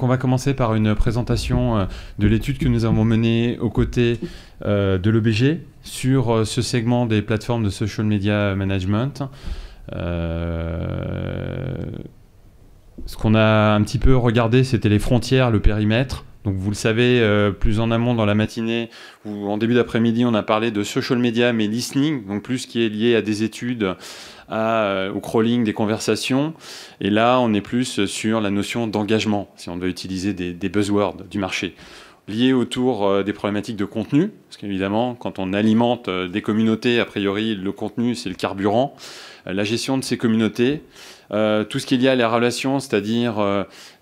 On va commencer par une présentation euh, de l'étude que nous avons menée aux côtés euh, de l'OBG sur euh, ce segment des plateformes de social media management. Ce qu'on a un petit peu regardé, c'était les frontières, le périmètre, donc vous le savez, euh, plus en amont dans la matinée ou en début d'après-midi, on a parlé de social media mais listening, donc plus qui est lié à des études, à, euh, au crawling des conversations. Et là, on est plus sur la notion d'engagement, si on veut utiliser des, des buzzwords du marché lié autour euh, des problématiques de contenu, parce qu'évidemment, quand on alimente des communautés, a priori, le contenu, c'est le carburant, la gestion de ces communautés, euh, tout ce qu'il y a à euh, la relation, c'est-à-dire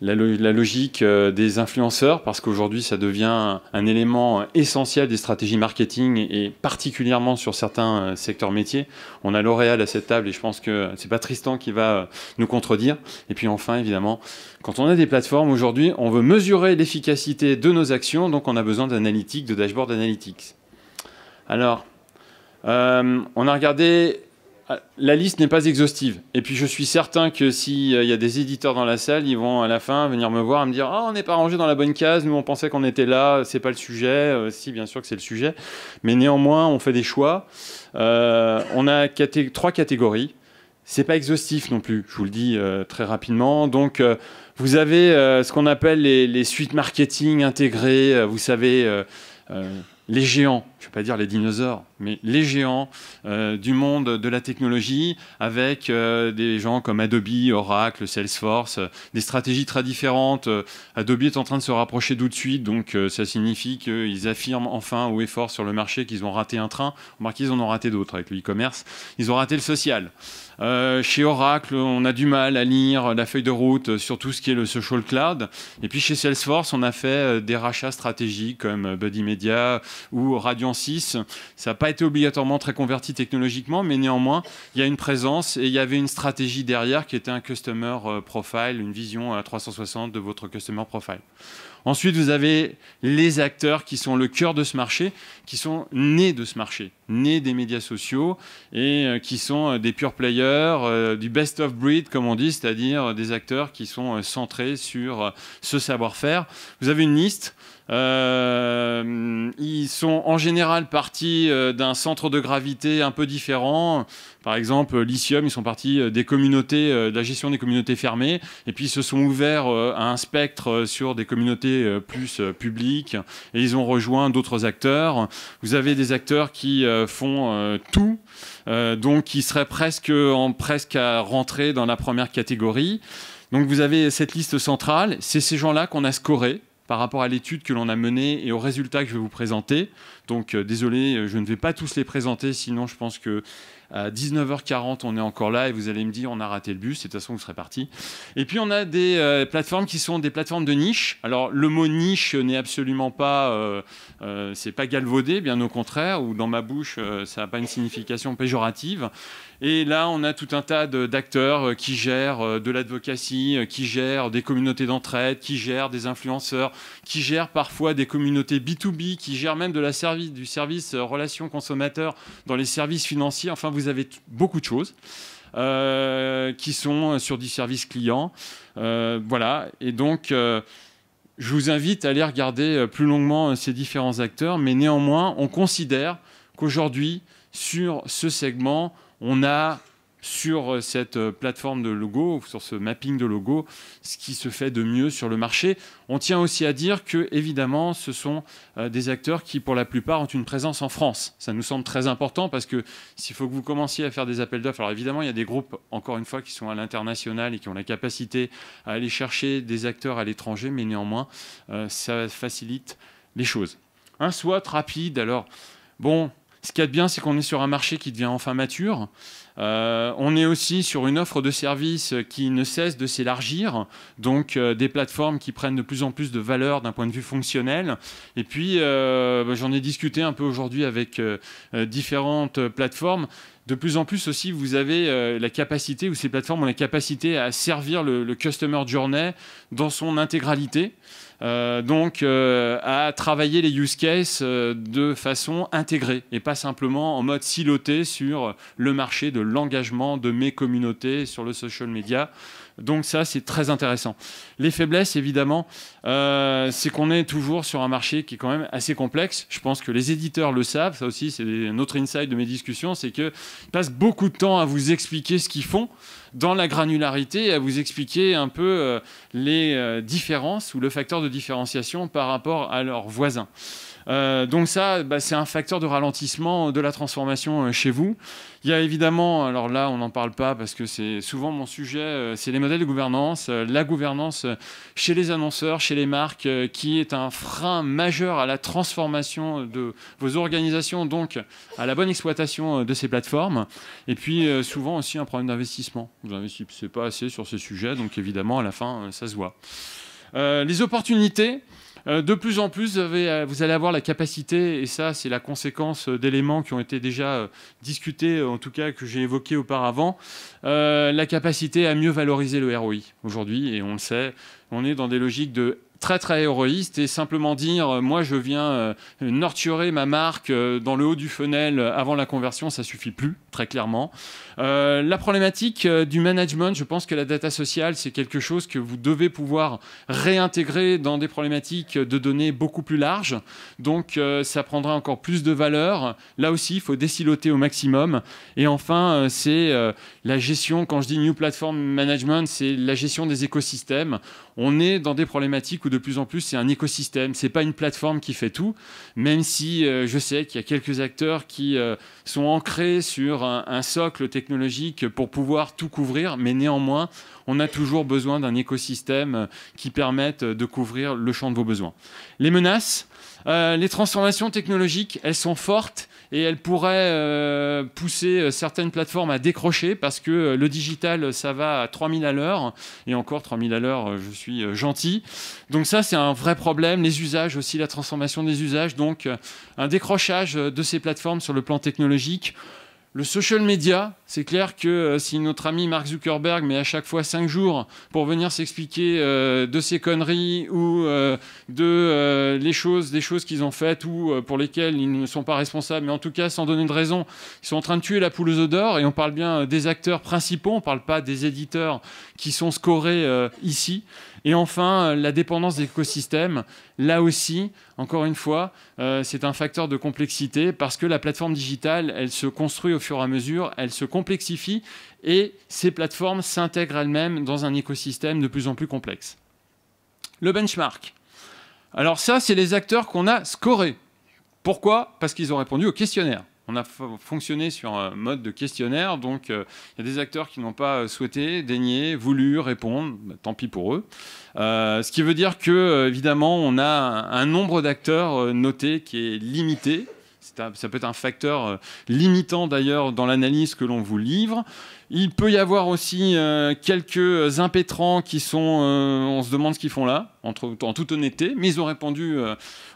la, logique euh, des influenceurs, parce qu'aujourd'hui ça devient un, élément essentiel des stratégies marketing et, particulièrement sur certains secteurs métiers. On a L'Oréal à cette table et je pense que c'est pas Tristan qui va nous contredire. Et puis enfin, évidemment, quand on a des plateformes aujourd'hui, on veut mesurer l'efficacité de nos actions, donc on a besoin d'analytiques, de dashboard analytics. Alors, on a regardé ah, la liste n'est pas exhaustive. Et puis je suis certain que s'il euh, y a des éditeurs dans la salle, ils vont à la fin venir me voir et me dire Ah, on n'est pas rangé dans la bonne case, nous on pensait qu'on était là, c'est pas le sujet. Euh, si, bien sûr que c'est le sujet. Mais néanmoins, on fait des choix. Euh, on a trois catégories. C'est pas exhaustif non plus, je vous le dis très rapidement. Donc. vous avez ce qu'on appelle les, suites marketing intégrées, vous savez, les géants je ne vais pas dire les dinosaures, mais les géants euh, du monde de la technologie, avec euh, des gens comme Adobe, Oracle, Salesforce, des stratégies très différentes. Euh, Adobe est en train de se rapprocher d'où de suite, donc ça signifie qu'ils affirment enfin au effort sur le marché qu'ils ont raté un train. Remarquez, ils en ont raté d'autres avec le e-commerce. Ils ont raté le social. chez Oracle, on a du mal à lire la feuille de route sur tout ce qui est le social cloud. Et puis chez Salesforce, on a fait des rachats stratégiques comme Buddy Media ou Radiant 6 Ça n'a pas été obligatoirement très converti technologiquement, mais néanmoins, il y a une présence et il y avait une stratégie derrière qui était un customer euh, profile, une vision à 360 de votre customer profile. Ensuite, vous avez les acteurs qui sont le cœur de ce marché, qui sont nés de ce marché, nés des médias sociaux et euh, qui sont euh, des pure players, du best of breed, comme on dit, c'est-à-dire des acteurs qui sont centrés sur ce savoir-faire. Vous avez une liste euh, ils sont en général partis euh, d'un centre de gravité un peu différent. Par exemple, lithium, ils sont partis euh, des communautés, euh, de la gestion des communautés fermées, et puis ils se sont ouverts à un spectre sur des communautés plus publiques, et ils ont rejoint d'autres acteurs. Vous avez des acteurs qui font tout, donc qui seraient presque, en, presque à rentrer dans la première catégorie. Donc vous avez cette liste centrale, c'est ces gens-là qu'on a scorés par rapport à l'étude que l'on a menée et aux résultats que je vais vous présenter donc euh, désolé, euh, je ne vais pas tous les présenter, sinon je pense que à 19h40, on est encore là et vous allez me dire on a raté le bus, et de toute façon vous serez parti. Et puis on a des euh, plateformes qui sont des plateformes de niche. Alors le mot niche n'est absolument pas, c'est pas galvaudé, bien au contraire, ou dans ma bouche ça n'a pas une signification péjorative. Et là on a tout un tas d'acteurs qui gèrent de l'advocacy, qui gèrent des communautés d'entraide, qui gèrent des influenceurs, qui gèrent parfois des communautés B2B, qui gèrent même de la service du service euh, relations consommateurs dans les services financiers. Enfin, vous avez beaucoup de choses. Euh, qui sont euh, sur du service client. voilà. Et donc, je vous invite à aller regarder plus longuement ces différents acteurs. Mais néanmoins, on considère qu'aujourd'hui, sur ce segment, on a sur euh, cette euh, plateforme de logo, sur ce mapping de logo, ce qui se fait de mieux sur le marché. On tient aussi à dire que, évidemment, ce sont euh, des acteurs qui, pour la plupart, ont une présence en France. Ça nous semble très important parce que s'il faut que vous commenciez à faire des appels d'offres, alors évidemment, il y a des groupes, encore une fois, qui sont à l'international et qui ont la capacité à aller chercher des acteurs à l'étranger, mais néanmoins, ça facilite les choses. Un SWOT rapide, alors, bon, ce qu'il y bien, c'est qu'on est sur un marché qui devient enfin mature. Euh, on est aussi sur une offre de services qui ne cesse de s'élargir, donc euh, des plateformes qui prennent de plus en plus de valeur d'un point de vue fonctionnel. Et puis, euh, bah, j'en ai discuté un peu aujourd'hui avec différentes plateformes. De plus en plus aussi, vous avez la capacité, ou ces plateformes ont la capacité à servir le Customer Journey dans son intégralité. Euh, donc euh, à travailler les use cases euh, de façon intégrée et pas simplement en mode siloté sur le marché de l'engagement de mes communautés sur le social media. Donc ça, c'est très intéressant. Les faiblesses, évidemment, euh, c'est qu'on est toujours sur un marché qui est quand même assez complexe. Je pense que les éditeurs le savent. Ça aussi, c'est un autre insight de mes discussions, c'est qu'ils passent beaucoup de temps à vous expliquer ce qu'ils font dans la granularité, et à vous expliquer un peu euh, les euh, différences ou le facteur de différenciation par rapport à leurs voisins. Euh, donc ça, bah, c'est un facteur de ralentissement de la transformation euh, chez vous. Il y a évidemment, alors là, on n'en parle pas parce que c'est souvent mon sujet, euh, c'est les modèles de gouvernance, la gouvernance chez les annonceurs, chez les marques, qui est un frein majeur à la transformation de vos organisations, donc à la bonne exploitation de ces plateformes. Et puis souvent aussi un problème d'investissement. Vous n'investissez pas assez sur ces sujets, donc évidemment, à la fin, ça se voit. les opportunités, euh, de plus en plus, euh, vous, allez avoir la capacité, et ça, c'est la conséquence euh, d'éléments qui ont été déjà discutés, en tout cas que j'ai évoqués auparavant, la capacité à mieux valoriser le ROI aujourd'hui. Et on le sait, on est dans des logiques de très très héroïste et simplement dire euh, moi je viens euh, nurturer ma marque euh, dans le haut du funnel avant la conversion, ça suffit plus très clairement. la problématique du management, je pense que la data sociale c'est quelque chose que vous devez pouvoir réintégrer dans des problématiques de données beaucoup plus larges. Donc ça prendra encore plus de valeur. Là aussi, il faut déciloter au maximum. Et enfin, c'est la gestion. Quand je dis new platform management, c'est la gestion des écosystèmes on est dans des problématiques où de plus en plus c'est un écosystème, c'est pas une plateforme qui fait tout, même si euh, je sais qu'il y a quelques acteurs qui euh, sont ancrés sur un, socle technologique pour pouvoir tout couvrir, mais néanmoins, on a toujours besoin d'un écosystème euh, qui permette de couvrir le champ de vos besoins. Les menaces, les transformations technologiques, elles sont fortes et elle pourrait euh, pousser euh, certaines plateformes à décrocher parce que euh, le digital, ça va à 3000 à l'heure. Et encore 3000 à l'heure, je suis gentil. Donc ça, c'est un vrai problème. Les usages aussi, la transformation des usages. Donc un décrochage de ces plateformes sur le plan technologique. Le social media, c'est clair que euh, si notre ami Mark Zuckerberg met à chaque fois 5 jours pour venir s'expliquer euh, de ses conneries ou euh, de les choses, des choses qu'ils ont faites ou pour lesquelles ils ne sont pas responsables, mais en tout cas sans donner de raison, ils sont en train de tuer la poule aux d'or et on parle bien des acteurs principaux, on ne parle pas des éditeurs qui sont scorés ici. Et enfin, euh, la dépendance d'écosystèmes. Là aussi, encore une fois, euh, c'est un facteur de complexité parce que la plateforme digitale, elle se construit au fur et à mesure, elle se complexifie et ces plateformes s'intègrent elles-mêmes dans un écosystème de plus en plus complexe. Le benchmark. Alors ça, c'est les acteurs qu'on a scorés. Pourquoi Parce qu'ils ont répondu au questionnaire on a fonctionné sur un mode de questionnaire, donc euh, il y a des acteurs qui n'ont pas euh, souhaité, daigné, voulu répondre, bah, tant pis pour eux. Euh, ce qui veut dire que, évidemment, on a un, nombre d'acteurs notés qui est limité. ça peut être un facteur limitant d'ailleurs dans l'analyse que l'on vous livre. Il peut y avoir aussi quelques impétrants qui sont, on se demande ce qu'ils font là, entre, en toute honnêteté, mais ils ont répondu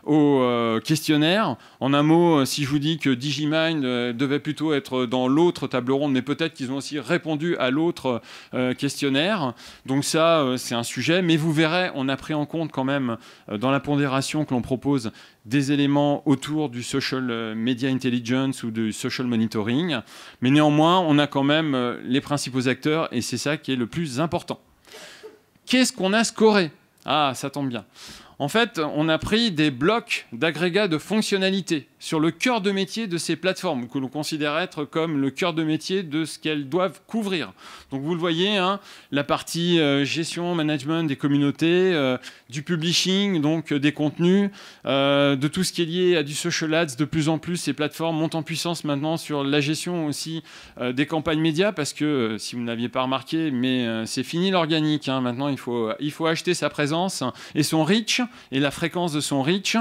au euh, questionnaire. En un mot, euh, si je vous dis que Digimind euh, devait plutôt être dans l'autre table ronde, mais peut-être qu'ils ont aussi répondu à l'autre questionnaire. Donc ça, c'est un sujet. Mais vous verrez, on a pris en compte quand même dans la pondération que l'on propose des éléments autour du social media intelligence ou du social monitoring. Mais néanmoins, on a quand même les principaux acteurs et c'est ça qui est le plus important. Qu'est-ce qu'on a scoré Ah, ça tombe bien. En fait, on a pris des blocs d'agrégats de fonctionnalités sur le cœur de métier de ces plateformes, que l'on considère être comme le cœur de métier de ce qu'elles doivent couvrir. Donc vous le voyez, hein, la partie euh, gestion, management des communautés, euh, du publishing, donc euh, des contenus, de tout ce qui est lié à du social ads, de plus en plus ces plateformes montent en puissance maintenant sur la gestion aussi des campagnes médias, parce que si vous n'aviez pas remarqué, mais c'est fini l'organique, hein. maintenant il faut, il faut acheter sa présence et son reach, et la fréquence de son reach.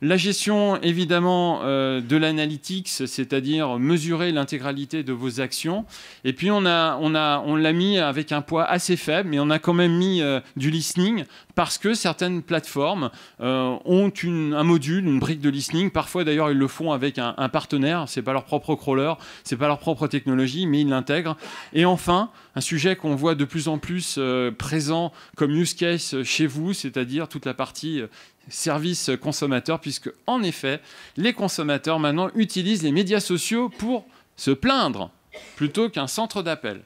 La gestion, évidemment, euh, de l'analytics, c'est-à-dire mesurer l'intégralité de vos actions. Et puis on l'a on a, on l'a mis avec un poids assez faible, mais on a quand même mis euh, du listening parce que certaines plateformes euh, ont un module, une brique de listening. Parfois d'ailleurs ils le font avec un, un partenaire. C'est pas leur propre crawler, c'est pas leur propre technologie, mais ils l'intègrent. Et enfin, un sujet qu'on voit de plus en plus présent comme use case chez vous, c'est-à-dire toute la partie service consommateur, puisque en effet, les consommateurs maintenant utilisent les médias sociaux pour se plaindre plutôt qu'un centre d'appel.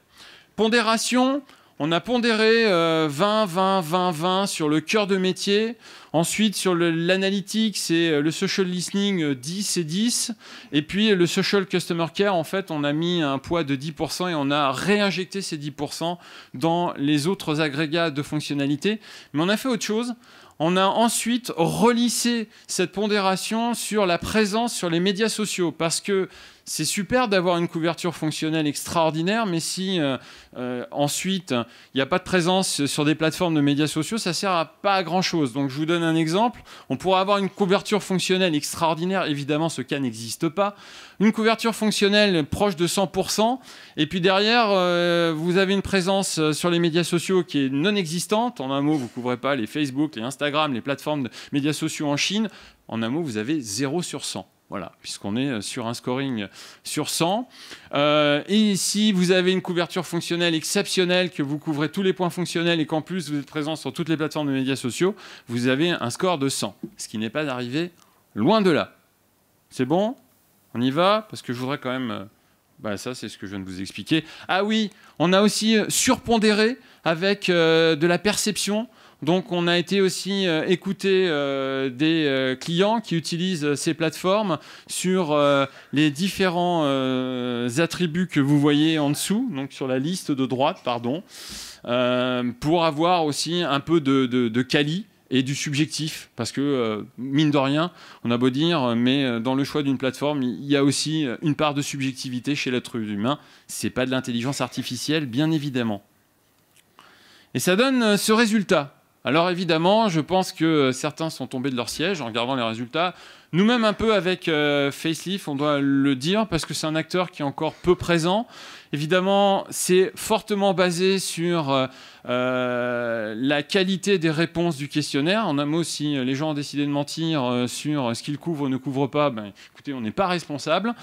Pondération, on a pondéré 20, 20, 20, 20 sur le cœur de métier. Ensuite, sur l'analytique, c'est euh, le social listening 10 et 10. Et puis, le social customer care, en fait, on a mis un poids de 10% et on a réinjecté ces 10% dans les autres agrégats de fonctionnalités. Mais on a fait autre chose on a ensuite relissé cette pondération sur la présence sur les médias sociaux, parce que c'est super d'avoir une couverture fonctionnelle extraordinaire, mais si euh, euh, ensuite il n'y a pas de présence sur des plateformes de médias sociaux, ça ne sert à pas à grand chose. Donc je vous donne un exemple. On pourrait avoir une couverture fonctionnelle extraordinaire, évidemment ce cas n'existe pas. Une couverture fonctionnelle proche de 100%, et puis derrière euh, vous avez une présence sur les médias sociaux qui est non existante. En un mot, vous couvrez pas les Facebook, les Instagram, les plateformes de médias sociaux en Chine. En un mot, vous avez 0 sur 100. Voilà, puisqu'on est euh, sur un scoring euh, sur 100. Euh, et si vous avez une couverture fonctionnelle exceptionnelle, que vous couvrez tous les points fonctionnels et qu'en plus vous êtes présent sur toutes les plateformes de médias sociaux, vous avez un score de 100, ce qui n'est pas arrivé loin de là. C'est bon On y va Parce que je voudrais quand même... Bah, ça, c'est ce que je viens de vous expliquer. Ah oui, on a aussi surpondéré avec de la perception. Donc on a été aussi euh, écouté euh, des euh, clients qui utilisent ces plateformes sur les différents attributs que vous voyez en dessous, donc sur la liste de droite, pardon, pour avoir aussi un peu de, de, quali et du subjectif, parce que mine de rien, on a beau dire, mais dans le choix d'une plateforme, il y a aussi une part de subjectivité chez l'être humain. Ce n'est pas de l'intelligence artificielle, bien évidemment. Et ça donne ce résultat. Alors évidemment, je pense que euh, certains sont tombés de leur siège en regardant les résultats. Nous-mêmes, un peu avec euh, Facelift, on doit le dire, parce que c'est un acteur qui est encore peu présent. Évidemment, c'est fortement basé sur euh, euh, la qualité des réponses du questionnaire. En un mot, si les gens ont décidé de mentir sur ce qu'ils couvrent ou ne couvrent pas, ben, écoutez, on n'est pas responsable.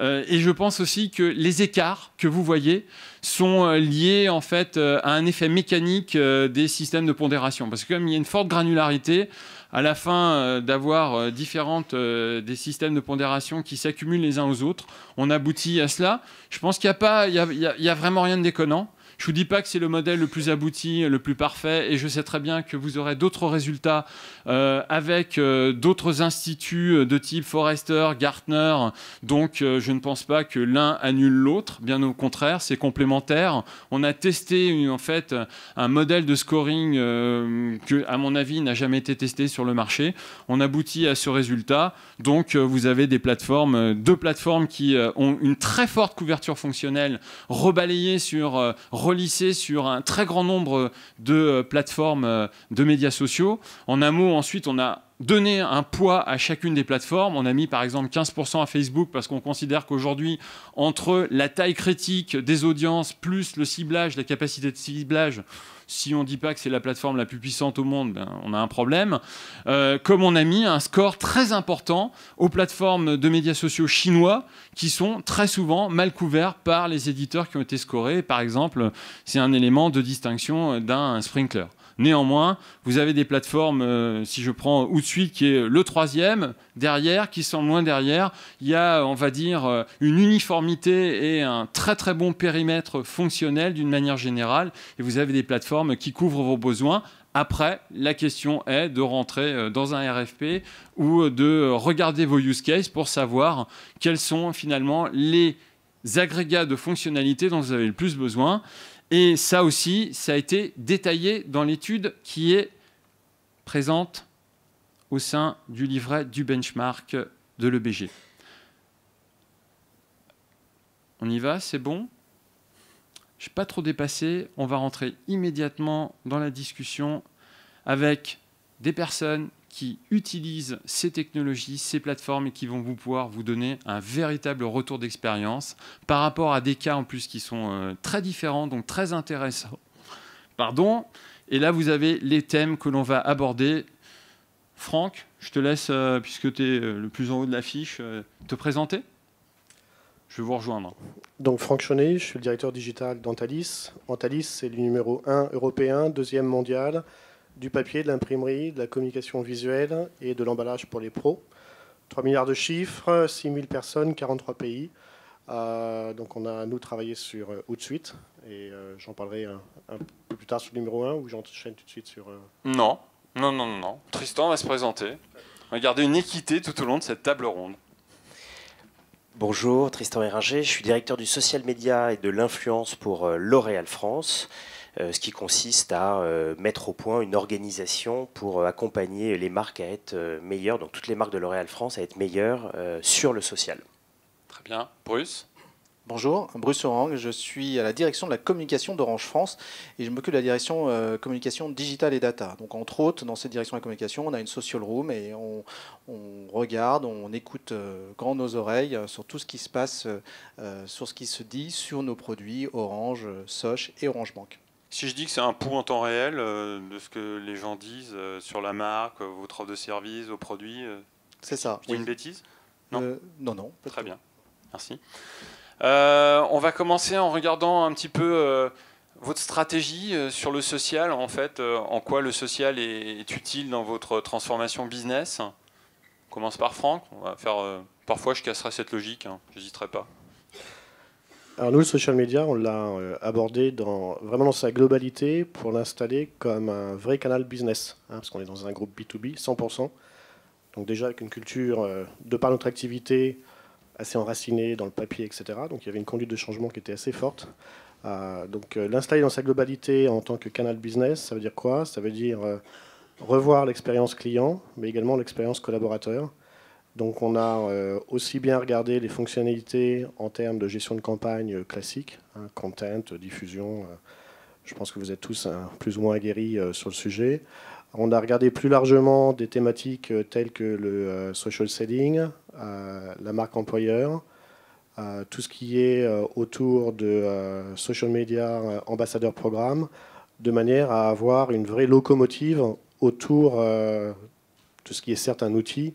et je pense aussi que les écarts que vous voyez sont liés en fait à un effet mécanique des systèmes de pondération. Parce que comme il y a une forte granularité, à la fin euh, d'avoir euh, différentes euh, des systèmes de pondération qui s'accumulent les uns aux autres, on aboutit à cela. Je pense qu'il n'y a, pas, il y a, a vraiment rien de déconnant. Je vous dis pas que c'est le modèle le plus abouti, le plus parfait, et je sais très bien que vous aurez d'autres résultats euh, avec euh, d'autres instituts euh, de type Forrester, Gartner. Donc, je ne pense pas que l'un annule l'autre. Bien au contraire, c'est complémentaire. On a testé en fait un modèle de scoring que, à mon avis, n'a jamais été testé sur le marché. On aboutit à ce résultat. Donc, vous avez des plateformes, deux plateformes qui ont une très forte couverture fonctionnelle, rebalayées sur sur un très grand nombre de euh, plateformes euh, de médias sociaux. En un mot, ensuite, on a donné un poids à chacune des plateformes. On a mis par exemple 15% à Facebook parce qu'on considère qu'aujourd'hui, entre la taille critique des audiences plus le ciblage, la capacité de ciblage, si on ne dit pas que c'est la plateforme la plus puissante au monde, ben, on a un problème. Euh, comme on a mis un score très important aux plateformes de médias sociaux chinois, qui sont très souvent mal couverts par les éditeurs qui ont été scorés. Par exemple, c'est un élément de distinction euh, d'un sprinkler. Néanmoins, vous avez des plateformes, euh, si je prends Hootsuite qui est le troisième, derrière, qui sont loin derrière, il y a, on va dire, euh, une uniformité et un très très bon périmètre fonctionnel d'une manière générale, et vous avez des plateformes qui couvrent vos besoins. Après, la question est de rentrer euh, dans un RFP ou de regarder vos use cases pour savoir quels sont finalement les agrégats de fonctionnalités dont vous avez le plus besoin et ça aussi, ça a été détaillé dans l'étude qui est présente au sein du livret du benchmark de l'EBG. On y va, c'est bon Je ne pas trop dépassé, on va rentrer immédiatement dans la discussion avec des personnes qui utilisent ces technologies, ces plateformes et qui vont vous pouvoir vous donner un véritable retour d'expérience par rapport à des cas en plus qui sont euh, très différents, donc très intéressants. Pardon. Et là, vous avez les thèmes que l'on va aborder. Franck, je te laisse, euh, puisque tu es euh, le plus en haut de l'affiche, te présenter. Je vais vous rejoindre. Donc Franck Chonet, je suis le directeur digital d'Antalis. Antalis, c'est le numéro 1 européen, deuxième mondial, du papier, de l'imprimerie, de la communication visuelle et de l'emballage pour les pros. 3 milliards de chiffres, 6 000 personnes, 43 pays. Euh, donc on a, nous, travaillé sur de euh, suite, et euh, j'en parlerai un, peu plus tard sur le numéro 1, ou j'enchaîne tout de suite sur... Non, non, non, non, non. Tristan va se présenter. On va garder une équité tout au long de cette table ronde. Bonjour, Tristan Héringer, je suis directeur du social media et de l'influence pour L'Oréal France. Euh, ce qui consiste à euh, mettre au point une organisation pour euh, accompagner les marques à être meilleures, donc toutes les marques de L'Oréal France à être meilleures sur le social. Très bien. Bruce Bonjour, Bruce Orang, je suis à la direction de la communication d'Orange France et je m'occupe de la direction communication digitale et data. Donc entre autres, dans cette direction de la communication, on a une social room et on, regarde, on écoute grand nos oreilles sur tout ce qui se passe, sur ce qui se dit sur nos produits Orange, Soch et Orange Bank. Si je dis que c'est un pouls en temps réel euh, de ce que les gens disent euh, sur la marque, euh, votre offre de service, vos produits, c'est ça. une bêtise Non. non, non. Très bien. Merci. on va commencer en regardant un petit peu votre stratégie sur le social, en fait, en quoi le social est, utile dans votre transformation business. On commence par Franck. On va faire. parfois, je casserai cette logique. Hein, J'hésiterai pas. Alors nous, le social media, on l'a euh, abordé dans, vraiment dans sa globalité pour l'installer comme un vrai canal business, hein, parce qu'on est dans un groupe B2B, 100%. Donc déjà avec une culture, euh, de par notre activité, assez enracinée dans le papier, etc. Donc il y avait une conduite de changement qui était assez forte. Euh, donc l'installer dans sa globalité en tant que canal business, ça veut dire quoi Ça veut dire revoir l'expérience client, mais également l'expérience collaborateur, donc on a euh, aussi bien regardé les fonctionnalités en termes de gestion de campagne euh, classique, hein, content, diffusion. Euh, je pense que vous êtes tous hein, plus ou moins aguerris sur le sujet. On a regardé plus largement des thématiques telles que le social selling, la marque employeur, tout ce qui est autour de social media ambassadeur programme, de manière à avoir une vraie locomotive autour de ce qui est certes un outil,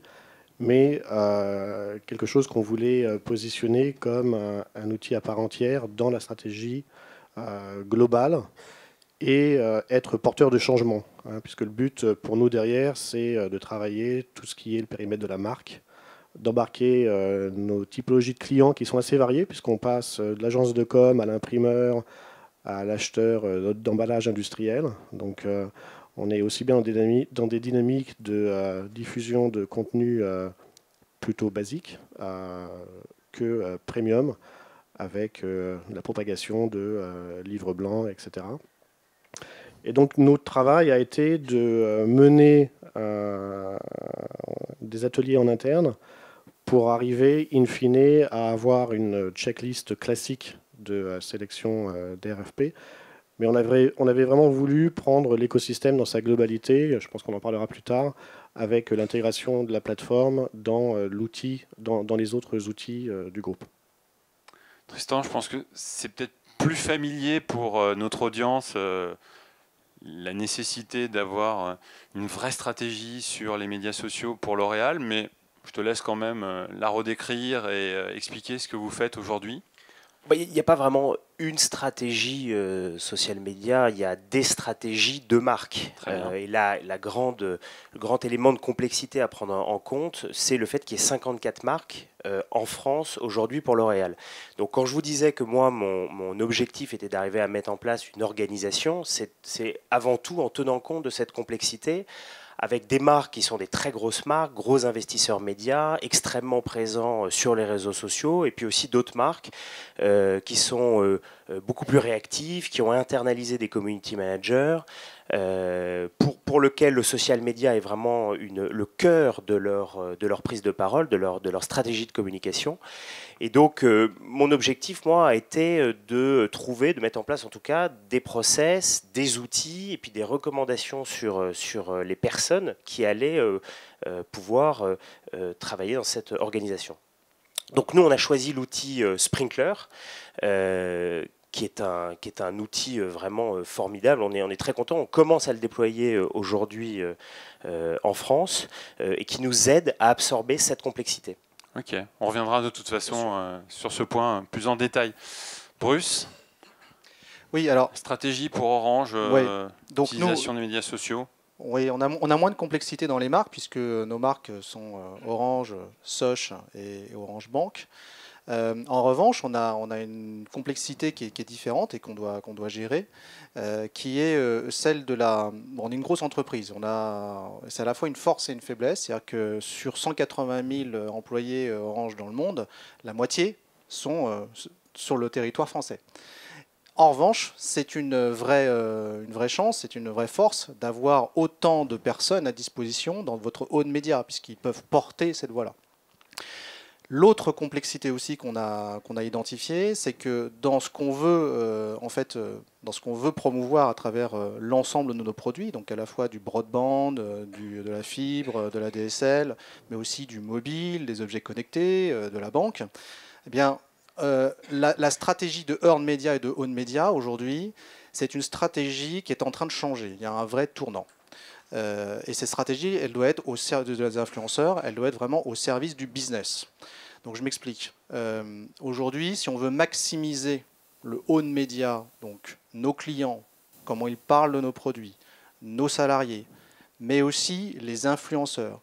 mais euh, quelque chose qu'on voulait euh, positionner comme un, outil à part entière dans la stratégie euh, globale et être porteur de changement, hein, puisque le but pour nous derrière, c'est de travailler tout ce qui est le périmètre de la marque, d'embarquer nos typologies de clients qui sont assez variées, puisqu'on passe de l'agence de com à l'imprimeur, à l'acheteur d'emballage industriel. Donc on est aussi bien dans des dynamiques, de euh, diffusion de contenu euh, plutôt basique euh, que premium, avec la propagation de livres blancs, etc. Et donc notre travail a été de mener des ateliers en interne pour arriver in fine à avoir une checklist classique de sélection d'RFP mais on avait, vraiment voulu prendre l'écosystème dans sa globalité, je pense qu'on en parlera plus tard, avec l'intégration de la plateforme dans euh, l'outil, dans, les autres outils euh, du groupe. Tristan, je pense que c'est peut-être plus familier pour euh, notre audience la nécessité d'avoir une vraie stratégie sur les médias sociaux pour L'Oréal, mais je te laisse quand même la redécrire et expliquer ce que vous faites aujourd'hui. Il bah, n'y a pas vraiment une stratégie euh, social média il y a des stratégies de marque. Euh, et là, la grande, le grand élément de complexité à prendre en compte, c'est le fait qu'il y ait 54 marques euh, en France aujourd'hui pour L'Oréal. Donc quand je vous disais que moi, mon objectif était d'arriver à mettre en place une organisation, c'est avant tout en tenant compte de cette complexité avec des marques qui sont des très grosses marques, gros investisseurs médias, extrêmement présents euh, sur les réseaux sociaux, et puis aussi d'autres marques euh, qui sont euh, euh, beaucoup plus réactifs, qui ont internalisé des community managers, euh, pour, pour lequel le social media est vraiment une, le cœur de leur, euh, de leur prise de parole, de leur, de leur stratégie de communication. Et donc, mon objectif, moi, a été de trouver, de mettre en place en tout cas des process, des outils et puis des recommandations sur, sur les personnes qui allaient pouvoir travailler dans cette organisation. Donc nous, on a choisi l'outil Sprinkler, euh, qui est un, qui est un outil euh, vraiment euh, formidable. On est, on est très content. On commence à le déployer euh, aujourd'hui en France et qui nous aide à absorber cette complexité. Ok, on reviendra de toute façon sur ce point plus en détail. Bruce Oui, alors. Stratégie pour Orange, utilisation des médias sociaux Oui, on a, on a moins de complexité dans les marques puisque nos marques sont Orange, Soch et Orange Bank. Euh, en revanche, on a, une complexité qui est, différente et qu'on doit, doit gérer, euh, qui est euh, celle de la... on est une grosse entreprise, c'est à la fois une force et une faiblesse, c'est-à-dire que sur 180 000 employés Orange dans le monde, la moitié sont sur le territoire français. En revanche, c'est une vraie, chance, c'est une vraie force d'avoir autant de personnes à disposition dans votre haut de média, puisqu'ils peuvent porter cette voie-là. L'autre complexité aussi qu'on a, qu'on a identifiée, c'est que dans ce qu'on veut, euh, en fait, euh, dans ce qu'on veut promouvoir à travers euh, l'ensemble de nos produits, donc à la fois du broadband, de la fibre, de la DSL, mais aussi du mobile, des objets connectés, de la banque, eh bien, la, stratégie de Earn Media et de Own Media aujourd'hui, c'est une stratégie qui est en train de changer. Il y a un vrai tournant. Euh, et cette stratégie, elle doit être au service des influenceurs, elle doit être vraiment au service du business. Donc je m'explique. Euh, aujourd'hui, si on veut maximiser le own media, donc nos clients, comment ils parlent de nos produits, nos salariés, mais aussi les influenceurs.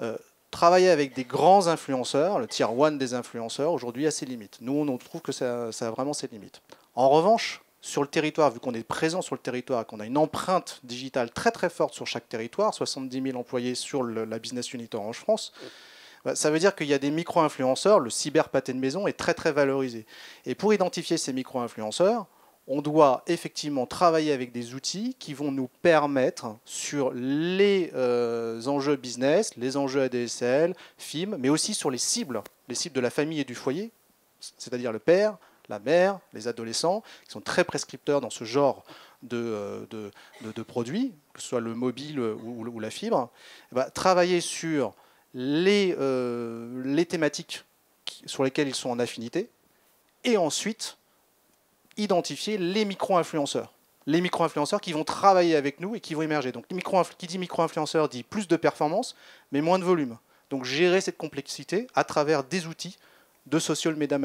Euh, travailler avec des grands influenceurs, le tier one des influenceurs, aujourd'hui a ses limites. Nous, on trouve que ça a vraiment ses limites. En revanche, sur le territoire, vu qu'on est présent sur le territoire, qu'on a une empreinte digitale très très forte sur chaque territoire, 70 000 employés sur la business unit Orange France, bah, ça veut dire qu'il y a des micro-influenceurs, le cyber-pâté de maison est très très valorisé. Et pour identifier ces micro-influenceurs, on doit effectivement travailler avec des outils qui vont nous permettre sur les euh, enjeux business, les enjeux ADSL, FIM, mais aussi sur les cibles, les cibles de la famille et du foyer, c'est-à-dire le père, la mère, les adolescents, qui sont très prescripteurs dans ce genre de, euh, produits, que ce soit le mobile ou, la fibre, eh ben, travailler sur les, euh, thématiques sur lesquelles ils sont en affinité, et ensuite identifier les micro-influenceurs les micro-influenceurs qui vont travailler avec nous et qui vont émerger. Donc, qui dit micro-influenceur dit plus de performance, mais moins de volume. Donc, gérer cette complexité à travers des outils de social media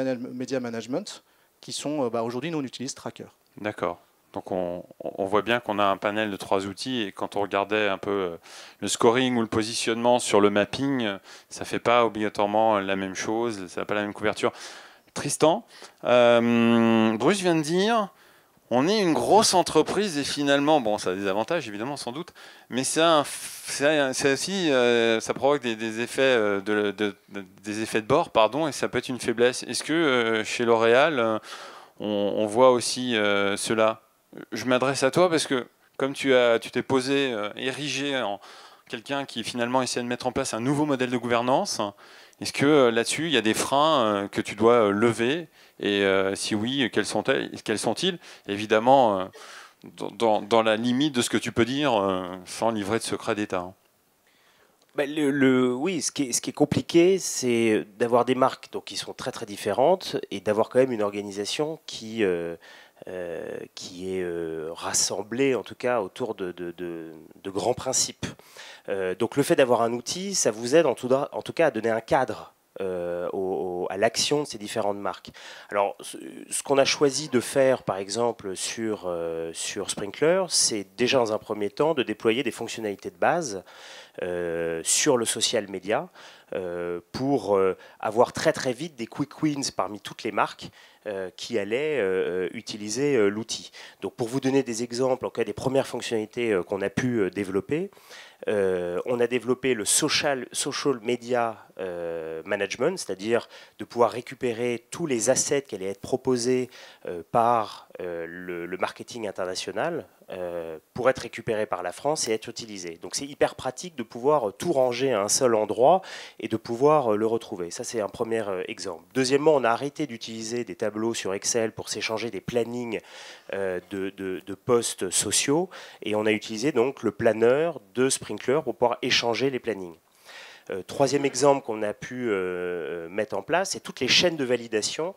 management qui sont, euh, bah, aujourd'hui, nous, on utilise Tracker. D'accord. Donc on, voit bien qu'on a un panel de trois outils et quand on regardait un peu euh, le scoring ou le positionnement sur le mapping, euh, ça ne fait pas obligatoirement la même chose, ça n'a pas la même couverture. Tristan, Bruce vient de dire on est une grosse entreprise et finalement, bon, ça a des avantages évidemment, sans doute, mais ça, aussi, euh, ça provoque des, effets euh, de, des effets de bord, pardon, et ça peut être une faiblesse. Est-ce que euh, chez L'Oréal, on, voit aussi cela Je m'adresse à toi parce que comme tu as, tu t'es posé, érigé en quelqu'un qui finalement essaie de mettre en place un nouveau modèle de gouvernance, est-ce que là-dessus, il y a des freins que tu dois lever et euh, si oui, quels sont-ils quels sont Évidemment, euh, dans, la limite de ce que tu peux dire, euh, sans livrer de secret d'État. Ben le, oui, ce qui est, compliqué, c'est d'avoir des marques donc, qui sont très très différentes et d'avoir quand même une organisation qui, qui est rassemblée en tout cas autour de, de, grands principes. donc le fait d'avoir un outil, ça vous aide en tout cas à donner un cadre euh, à l'action de ces différentes marques. Alors, ce, qu'on a choisi de faire, par exemple, sur, euh, sur Sprinkler, c'est déjà dans un premier temps de déployer des fonctionnalités de base euh, sur le social media pour avoir très très vite des quick wins parmi toutes les marques qui allaient utiliser l'outil. Donc, pour vous donner des exemples, en cas des premières fonctionnalités qu'on a pu développer, euh, on a développé le social, social media euh, management, c'est-à-dire de pouvoir récupérer tous les assets qui allaient être proposés euh, par le, marketing international pour être récupérés par la France et être utilisés. Donc c'est hyper pratique de pouvoir tout ranger à un seul endroit et de pouvoir le retrouver. Ça c'est un premier exemple. Deuxièmement, on a arrêté d'utiliser des tableaux sur Excel pour s'échanger des plannings de, de, postes sociaux et on a utilisé donc le planeur de Spring pour pouvoir échanger les plannings. Euh, troisième exemple qu'on a pu euh, euh, mettre en place, c'est toutes les chaînes de validation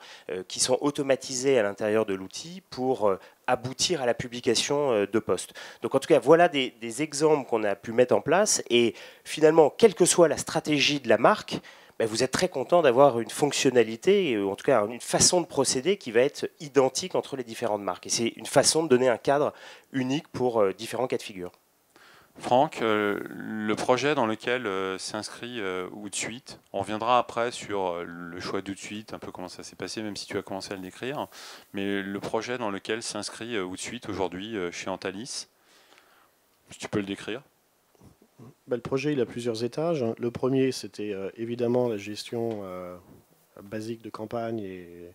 qui sont automatisées à l'intérieur de l'outil pour aboutir à la publication de postes. Donc en tout cas, voilà des, exemples qu'on a pu mettre en place et finalement, quelle que soit la stratégie de la marque, ben, vous êtes très content d'avoir une fonctionnalité, ou en tout cas une façon de procéder qui va être identique entre les différentes marques. Et c'est une façon de donner un cadre unique pour différents cas de figure. Franck, euh, le projet dans lequel euh, s'inscrit euh, de Suite, on reviendra après sur le choix d'Outsuite, un peu comment ça s'est passé, même si tu as commencé à le décrire, mais le projet dans lequel s'inscrit Out Suite aujourd'hui chez Antalis, si tu peux le décrire bah, Le projet, il a plusieurs étages. Hein. Le premier, c'était évidemment la gestion basique de campagne et,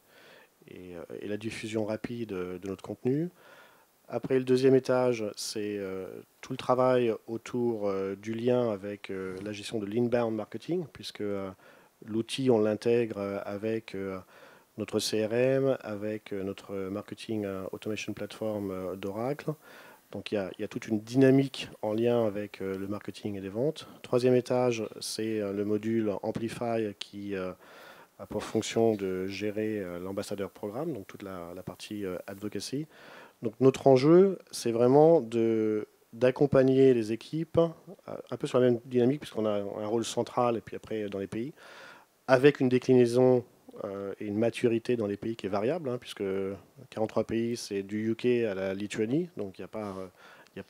la diffusion rapide de notre contenu. Après le deuxième étage, c'est euh, tout le travail autour euh, du lien avec euh, la gestion de l'inbound marketing, puisque l'outil, on l'intègre avec notre CRM, avec notre marketing automation platform d'Oracle. Donc il y, a, toute une dynamique en lien avec le marketing et les ventes. Troisième étage, c'est le module Amplify qui a pour fonction de gérer l'ambassadeur programme, donc toute la partie advocacy. Donc notre enjeu, c'est vraiment de d'accompagner les équipes, euh, un peu sur la même dynamique, puisqu'on a un rôle central et puis après dans les pays, avec une déclinaison euh, et une maturité dans les pays qui est variable, hein, puisque 43 pays, c'est du UK à la Lituanie, donc il n'y a, pas,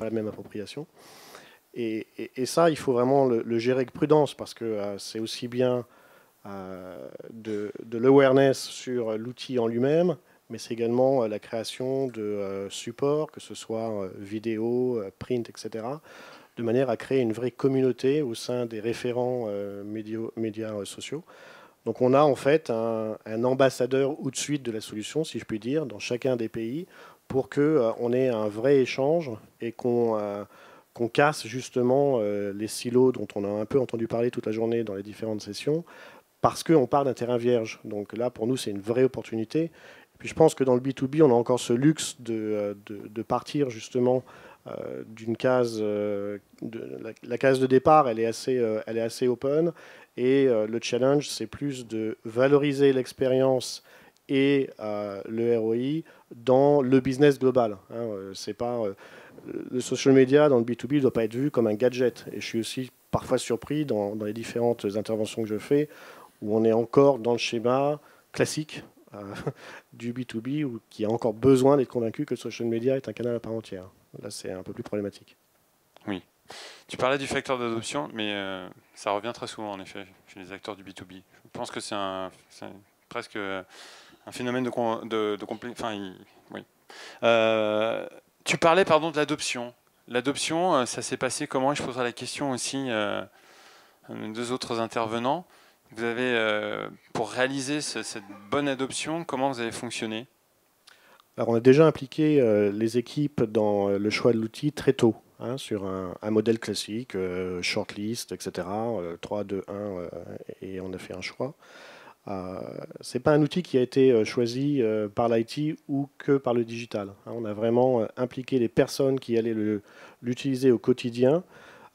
la même appropriation. Et, ça, il faut vraiment le, gérer avec prudence, parce que euh, c'est aussi bien de l'awareness sur l'outil en lui-même, mais c'est également euh, la création de euh, supports, que ce soit euh, vidéo, print, etc., de manière à créer une vraie communauté au sein des référents médias sociaux. Donc on a en fait un, ambassadeur ou de suite de la solution, si je puis dire, dans chacun des pays, pour qu'on ait un vrai échange et qu'on casse justement les silos dont on a un peu entendu parler toute la journée dans les différentes sessions, parce qu'on part d'un terrain vierge. Donc là, pour nous, c'est une vraie opportunité. Puis je pense que dans le B2B, on a encore ce luxe de, euh, de, partir justement euh, d'une case, euh, de, la, case de départ, elle est assez, elle est assez open. Et le challenge, c'est plus de valoriser l'expérience et le ROI dans le business global. Hein. c'est pas le social media dans le B2B ne doit pas être vu comme un gadget. Et je suis aussi parfois surpris dans, dans les différentes interventions que je fais où on est encore dans le schéma classique euh, du B2B ou qui a encore besoin d'être convaincu que le social media est un canal à part entière. Là, c'est un peu plus problématique. Oui. Tu parlais du facteur d'adoption, mais euh, ça revient très souvent, en effet, chez les acteurs du B2B. Je pense que c'est presque euh, un phénomène de... complément oui. tu parlais, pardon, de l'adoption. L'adoption, ça s'est passé comment je poserai la question aussi à deux autres intervenants. Vous avez, euh, pour réaliser cette bonne adoption, comment vous avez fonctionné Alors, on a déjà impliqué euh, les équipes dans euh, le choix de l'outil très tôt, hein, sur un, modèle classique, shortlist, etc., 3, 2, 1, et on a fait un choix. Ce n'est pas un outil qui a été choisi par l'IT ou que par le digital. Hein. on a vraiment impliqué les personnes qui allaient l'utiliser au quotidien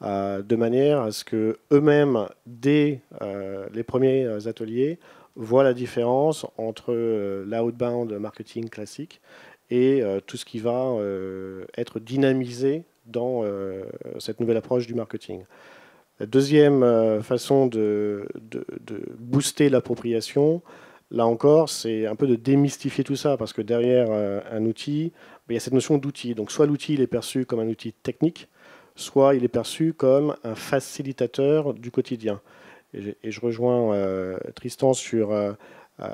euh, de manière à ce que eux-mêmes, dès euh, les premiers ateliers, voient la différence entre euh, l'outbound marketing classique et tout ce qui va être dynamisé dans cette nouvelle approche du marketing. La deuxième façon de, de booster l'appropriation, là encore, c'est un peu de démystifier tout ça, parce que derrière un outil, ben, il y a cette notion d'outil. Donc soit l'outil est perçu comme un outil technique, soit il est perçu comme un facilitateur du quotidien. Et, je rejoins euh, Tristan sur euh, euh,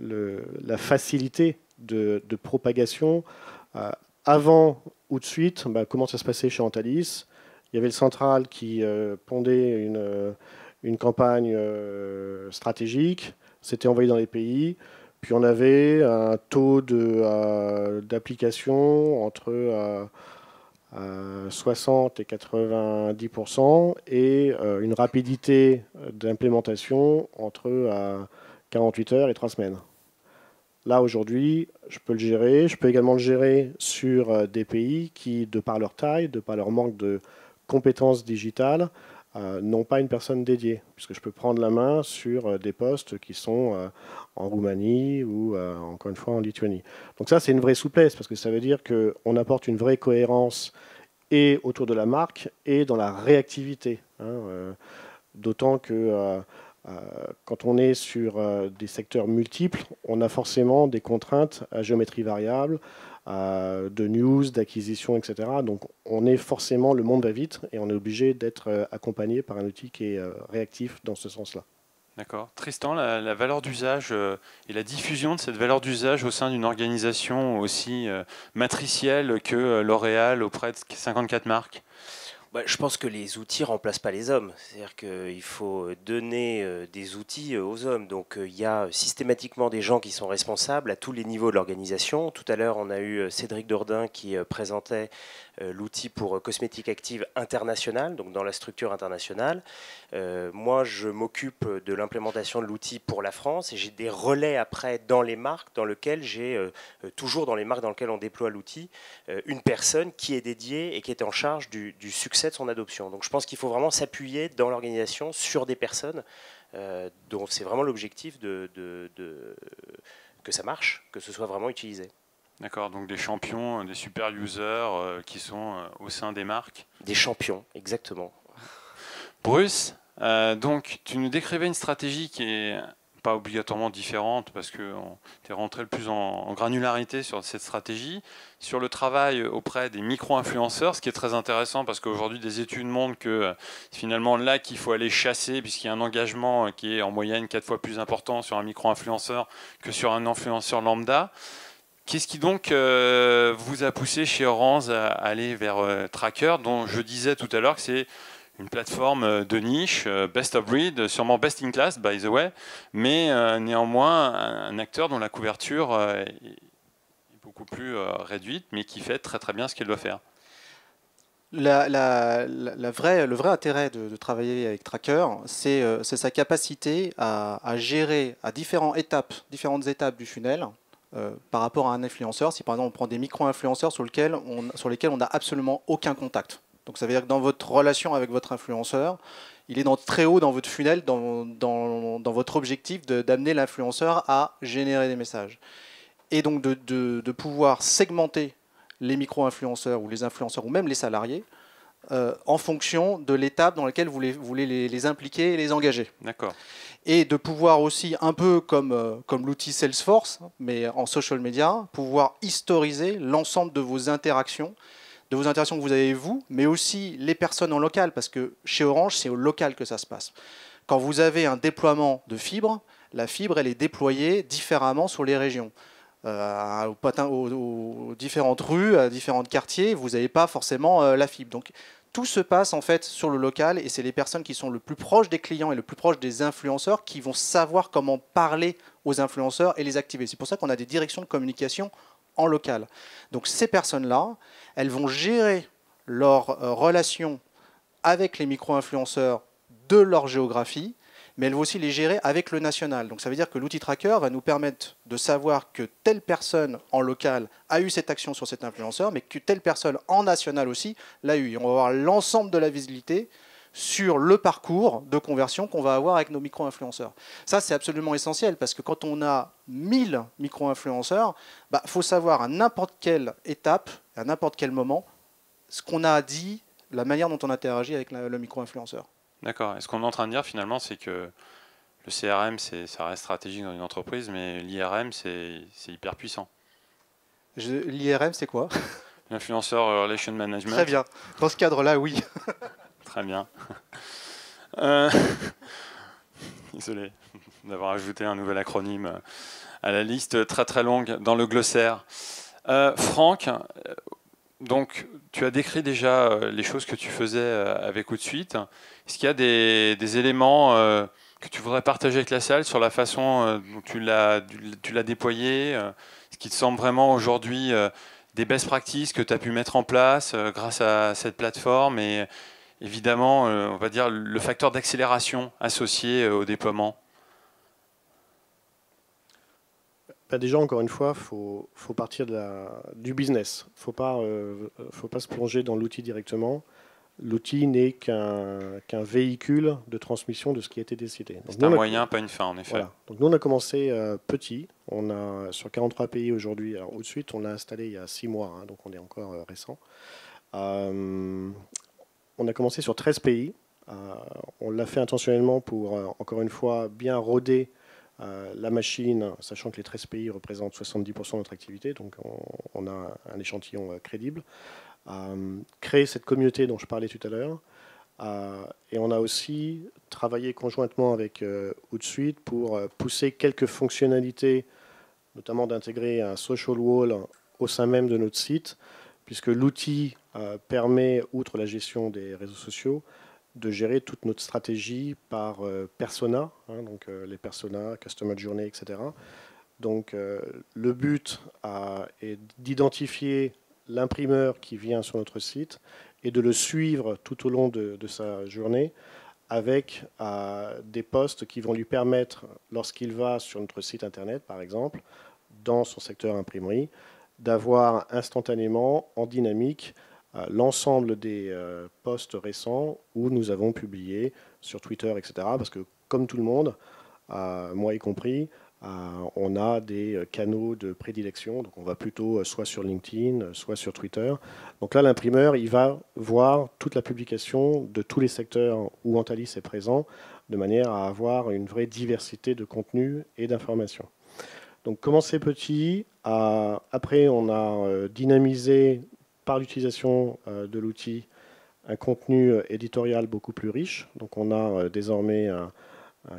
le, la facilité de, propagation. avant ou de suite, bah, comment ça se passait chez Antalis Il y avait le central qui pondait une, une campagne stratégique, c'était envoyé dans les pays. Puis on avait un taux d'application entre 60 euh, et 90% et euh, une rapidité d'implémentation entre 48 euh, heures et 3 semaines. Là, aujourd'hui, je peux le gérer. Je peux également le gérer sur des pays qui, de par leur taille, de par leur manque de compétences digitales, euh, non pas une personne dédiée, puisque je peux prendre la main sur euh, des postes qui sont euh, en Roumanie ou encore une fois en Lituanie. Donc ça, c'est une vraie souplesse, parce que ça veut dire qu'on apporte une vraie cohérence et autour de la marque et dans la réactivité. Hein, d'autant que quand on est sur des secteurs multiples, on a forcément des contraintes à géométrie variable, euh, de news, d'acquisition, etc. Donc on est forcément, le monde va vite et on est obligé d'être euh, accompagné par un outil qui est euh, réactif dans ce sens-là. D'accord. Tristan, la, valeur d'usage et la diffusion de cette valeur d'usage au sein d'une organisation aussi matricielle que L'Oréal auprès de 54 marques bah, je pense que les outils ne remplacent pas les hommes. C'est-à-dire qu'il euh, faut euh, donner euh, des outils aux hommes. Donc il y a systématiquement des gens qui sont responsables à tous les niveaux de l'organisation. Tout à l'heure, on a eu Cédric Dordain qui présentait l'outil pour cosmétique active International, donc dans la structure internationale. moi, je m'occupe de l'implémentation de l'outil pour la France et j'ai des relais après dans les marques, dans lequel j'ai toujours dans les marques dans lesquelles on déploie l'outil, une personne qui est dédiée et qui est en charge du succès de son adoption. Donc je pense qu'il faut vraiment s'appuyer dans l'organisation sur des personnes euh, dont c'est vraiment l'objectif de, de, que ça marche, que ce soit vraiment utilisé. D'accord, donc des champions, euh, des super users euh, qui sont au sein des marques. Des champions, exactement. Bruce, donc tu nous décrivais une stratégie qui est pas obligatoirement différentes parce que tu est rentré le plus en, granularité sur cette stratégie, sur le travail auprès des micro-influenceurs, ce qui est très intéressant parce qu'aujourd'hui des études montrent que euh, c'est finalement là qu'il faut aller chasser puisqu'il y a un engagement euh, qui est en moyenne quatre fois plus important sur un micro-influenceur que sur un influenceur lambda. Qu'est-ce qui donc euh, vous a poussé chez Orange à aller vers Tracker, dont je disais tout à l'heure que c'est une plateforme euh, de niche, euh, best of breed, euh, sûrement best in class, by the way, mais néanmoins un acteur dont la couverture est beaucoup plus réduite, mais qui fait très très bien ce qu'il doit faire. La, vraie, le vrai intérêt de, travailler avec Tracker, c'est sa capacité à, gérer à différentes étapes, différentes étapes du funnel, par rapport à un influenceur, si par exemple on prend des micro-influenceurs sur, sur, lesquels on n'a absolument aucun contact. Donc ça veut dire que dans votre relation avec votre influenceur, il est dans, très haut dans votre funnel, dans, votre objectif d'amener l'influenceur à générer des messages. Et donc de, pouvoir segmenter les micro-influenceurs ou les influenceurs ou même les salariés euh, en fonction de l'étape dans laquelle vous, voulez les, impliquer et les engager. D'accord. Et de pouvoir aussi, un peu comme, euh, comme l'outil Salesforce, mais en social media, pouvoir historiser l'ensemble de vos interactions de vos interactions que vous avez vous, mais aussi les personnes en local, parce que chez Orange, c'est au local que ça se passe. Quand vous avez un déploiement de fibres, la fibre, elle est déployée différemment sur les régions. Euh, aux, aux, différentes rues, à différents quartiers, vous n'avez pas forcément euh, la fibre. Donc tout se passe en fait sur le local et c'est les personnes qui sont le plus proches des clients et le plus proches des influenceurs qui vont savoir comment parler aux influenceurs et les activer. C'est pour ça qu'on a des directions de communication en local. Donc ces personnes-là, elles vont gérer leur euh, relation avec les micro-influenceurs de leur géographie, mais elles vont aussi les gérer avec le national. Donc ça veut dire que l'outil tracker va nous permettre de savoir que telle personne en local a eu cette action sur cet influenceur, mais que telle personne en national aussi l'a eu. Et on va voir l'ensemble de la visibilité sur le parcours de conversion qu'on va avoir avec nos micro-influenceurs. Ça, c'est absolument essentiel parce que quand on a 1000 micro-influenceurs, il bah, faut savoir à n'importe quelle étape, à n'importe quel moment, ce qu'on a dit, la manière dont on interagit avec le micro-influenceur. D'accord. Et ce qu'on est en train de dire finalement, c'est que le CRM, ça reste stratégique dans une entreprise, mais l'IRM, c'est hyper puissant. L'IRM, c'est quoi L'influenceur Relation Management. Très bien. Dans ce cadre-là, oui. Très bien. Euh, désolé d'avoir ajouté un nouvel acronyme à la liste très très longue dans le glossaire. Euh, Franck, euh, donc tu as décrit déjà les choses que tu faisais avec Ou de suite. Est-ce qu'il y a des, éléments que tu voudrais partager avec la salle sur la façon dont tu l'as, tu l'as déployé Ce qui te semble vraiment aujourd'hui des best practices que tu as pu mettre en place grâce à cette plateforme et évidemment, euh, on va dire, le facteur d'accélération associé euh, au déploiement bah, déjà, encore une fois, il faut, partir du business. Il faut ne pas, euh, faut pas se plonger dans l'outil directement. L'outil n'est qu'un véhicule de transmission de ce qui a été décidé. C'est un moyen, pas une fin, en effet. nous, on a commencé petit. On a, sur 43 pays aujourd'hui, au-dessus, on l'a installé il y a 6 mois, hein, donc on est encore récent. On a commencé sur 13 pays. Euh, on l'a fait intentionnellement pour, euh, encore une fois, bien roder euh, la machine, sachant que les 13 pays représentent 70% de notre activité, donc on, a un échantillon crédible. créer cette communauté dont je parlais tout à l'heure. et on a aussi travaillé conjointement avec Outsuite pour pousser quelques fonctionnalités, notamment d'intégrer un social wall au sein même de notre site, puisque l'outil euh, permet, outre la gestion des réseaux sociaux, de gérer toute notre stratégie par euh, persona, hein, donc euh, les personas, customer journey, etc. Donc le but est d'identifier l'imprimeur qui vient sur notre site et de le suivre tout au long de, sa journée avec des postes qui vont lui permettre, lorsqu'il va sur notre site internet par exemple, dans son secteur imprimerie, d'avoir instantanément en dynamique l'ensemble des euh, posts récents où nous avons publié sur Twitter, etc. Parce que comme tout le monde, euh, moi y compris, euh, on a des canaux de prédilection. Donc on va plutôt soit sur LinkedIn, soit sur Twitter. Donc là, l'imprimeur, il va voir toute la publication de tous les secteurs où Antalis est présent, de manière à avoir une vraie diversité de contenu et d'informations. Donc commencer petit. après, on a dynamisé par l'utilisation euh, de l'outil un contenu euh, éditorial beaucoup plus riche. Donc on a euh, désormais un,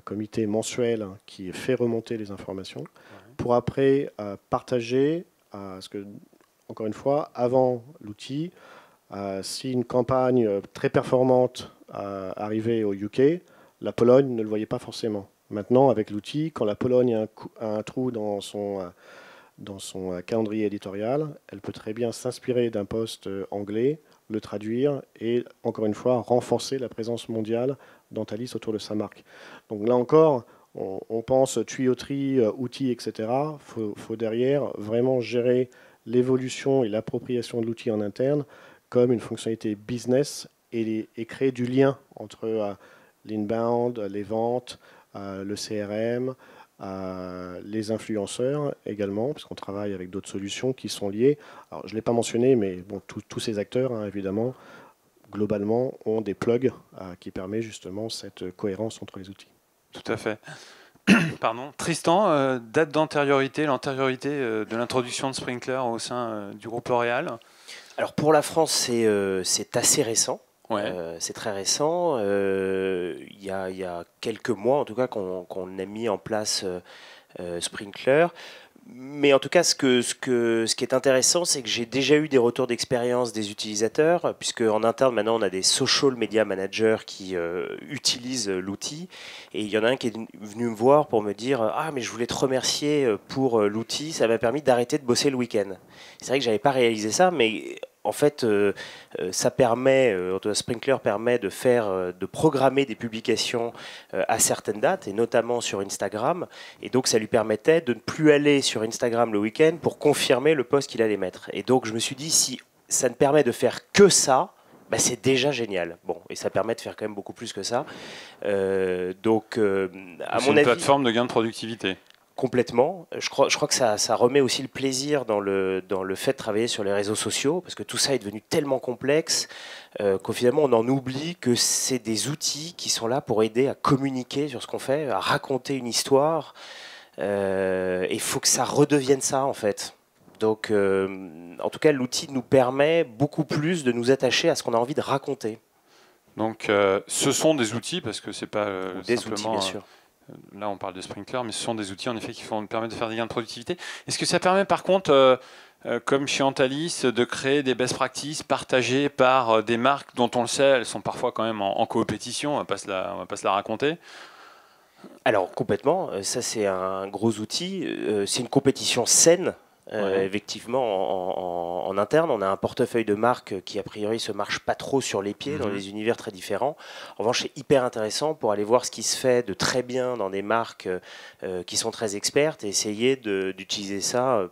comité mensuel hein, qui fait remonter les informations pour après partager, ce que, encore une fois, avant l'outil, si une campagne très performante arrivait au UK, la Pologne ne le voyait pas forcément. Maintenant, avec l'outil, quand la Pologne a un trou dans son dans son euh, calendrier éditorial, elle peut très bien s'inspirer d'un poste euh, anglais, le traduire et, encore une fois, renforcer la présence mondiale dans autour de sa marque. Donc là encore, on, pense tuyauterie, euh, outils, etc. Il faut, derrière vraiment gérer l'évolution et l'appropriation de l'outil en interne comme une fonctionnalité business et, créer du lien entre l'inbound, les ventes, le CRM, les influenceurs également, puisqu'on travaille avec d'autres solutions qui sont liées. Alors, je ne l'ai pas mentionné, mais bon, tous ces acteurs, hein, évidemment, globalement, ont des plugs euh, qui permettent justement cette cohérence entre les outils. Tout à fait. Pardon. Tristan, euh, date d'antériorité, l'antériorité euh, de l'introduction de Sprinkler au sein du groupe L'Oréal Alors pour la France, c'est assez récent. Euh, c'est très récent. Euh, il y, a quelques mois, en tout cas, qu'on a mis en place euh, Sprinkler. Mais en tout cas, ce, que, ce, que, ce qui est intéressant, c'est que j'ai déjà eu des retours d'expérience des utilisateurs, puisque en interne, maintenant, on a des social media managers qui utilisent l'outil. Et il y en a un qui est venu me voir pour me dire Ah, mais je voulais te remercier pour l'outil, ça m'a permis d'arrêter de bosser le week-end. C'est vrai que j'avais pas réalisé ça, mais en fait, euh, euh, ça permet, euh, Sprinkler permet de faire, de programmer des publications à certaines dates, et notamment sur Instagram. Et donc, ça lui permettait de ne plus aller sur Instagram le week-end pour confirmer le post qu'il allait mettre. Et donc, je me suis dit, si ça ne permet de faire que ça, bah, c'est déjà génial. Bon, et ça permet de faire quand même beaucoup plus que ça. donc, à mon avis, c'est une plateforme de gain de productivité complètement. Je crois, que ça, remet aussi le plaisir dans le, fait de travailler sur les réseaux sociaux, parce que tout ça est devenu tellement complexe euh, qu'au on en oublie que c'est des outils qui sont là pour aider à communiquer sur ce qu'on fait, à raconter une histoire. il euh, faut que ça redevienne ça en fait. Donc euh, en tout cas l'outil nous permet beaucoup plus de nous attacher à ce qu'on a envie de raconter. Donc euh, ce sont des outils parce que ce n'est pas des simplement, outils bien sûr là on parle de sprinkler, mais ce sont des outils en effet qui permettent de faire des gains de productivité. Est-ce que ça permet par contre, euh, euh, comme chez Antalis, de créer des best practices partagées par euh, des marques dont on le sait, elles sont parfois quand même en, compétition, on ne va pas se la raconter alors complètement, ça c'est un gros outil, c'est une compétition saine euh, effectivement, en, interne, on a un portefeuille de marques qui, a priori, se marche pas trop sur les pieds dans mhm. des univers très différents. En revanche, c'est hyper intéressant pour aller voir ce qui se fait de très bien dans des marques euh, euh, qui sont très expertes et essayer d'utiliser ça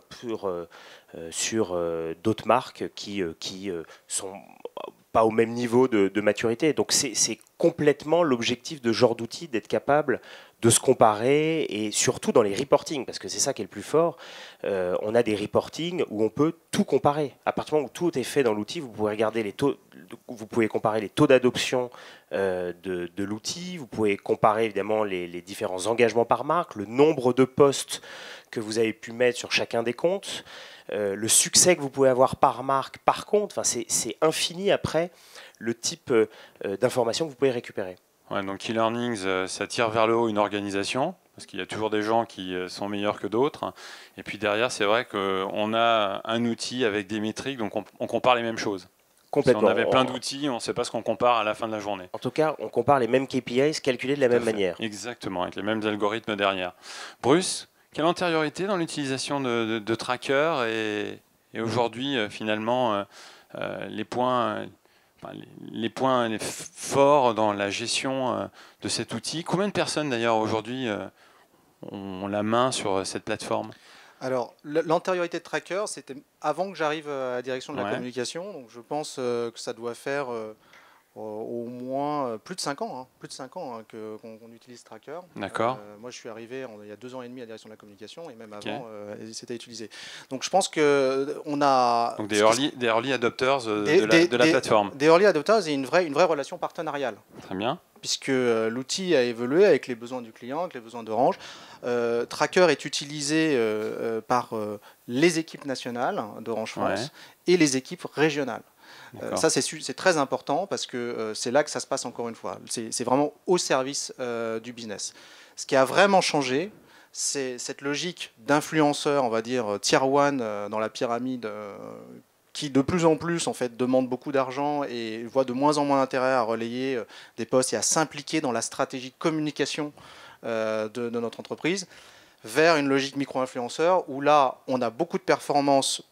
sur d'autres marques qui, qui sont pas au même niveau de, maturité. Donc c'est complètement l'objectif de genre d'outils d'être capable de se comparer et surtout dans les reportings, parce que c'est ça qui est le plus fort. Euh, on a des reportings où on peut tout comparer. À partir du moment où tout est fait dans l'outil, vous pouvez regarder les taux, vous pouvez comparer les taux d'adoption euh, de, l'outil, vous pouvez comparer évidemment les, différents engagements par marque, le nombre de postes que vous avez pu mettre sur chacun des comptes, euh, le succès que vous pouvez avoir par marque, par compte. c'est infini après le type d'informations que vous pouvez récupérer donc key learnings euh, ça tire vers le haut une organisation, parce qu'il y a toujours des gens qui euh, sont meilleurs que d'autres. Et puis derrière, c'est vrai qu'on a un outil avec des métriques, donc on, compare les mêmes choses. Complètement. Si on avait plein d'outils, on ne sait pas ce qu'on compare à la fin de la journée. En tout cas, on compare les mêmes KPIs calculés de la même manière. Exactement, avec les mêmes algorithmes derrière. Bruce, quelle antériorité dans l'utilisation de, trackers et, aujourd'hui, euh, finalement, les points, les points forts dans la gestion euh, de cet outil. Combien de personnes d'ailleurs aujourd'hui euh, ont la main sur euh, cette plateforme alors, l'antériorité de Tracker, c'était avant que j'arrive à la direction de la communication. Donc, je pense que ça doit faire euh, au moins euh, plus de 5 ans, hein, plus de 5 ans hein, que, qu'on, utilise Tracker. D'accord. Euh, moi, je suis arrivé il y a 2 ans et demi à la direction de la communication et même avant, c'était utilisé. Donc, je pense que on a donc des early, adopters de, la, plateforme. Des early adopters et une vraie, une vraie relation partenariale. Très bien. Puisque l'outil a évolué avec les besoins du client, avec les besoins d'Orange. Tracker est utilisé par les équipes nationales d'Orange France et les équipes régionales. Euh, ça, c'est très important parce que euh, c'est là que ça se passe encore une fois. C'est vraiment au service euh, du business. Ce qui a vraiment changé, c'est cette logique d'influenceur, on va dire, tier one dans la pyramide. qui de plus en plus en fait demande beaucoup d'argent et voit de moins en moins d'intérêt à relayer des postes et à s'impliquer dans la stratégie de communication de, de notre entreprise vers une logique micro-influenceur où là, on a beaucoup de performances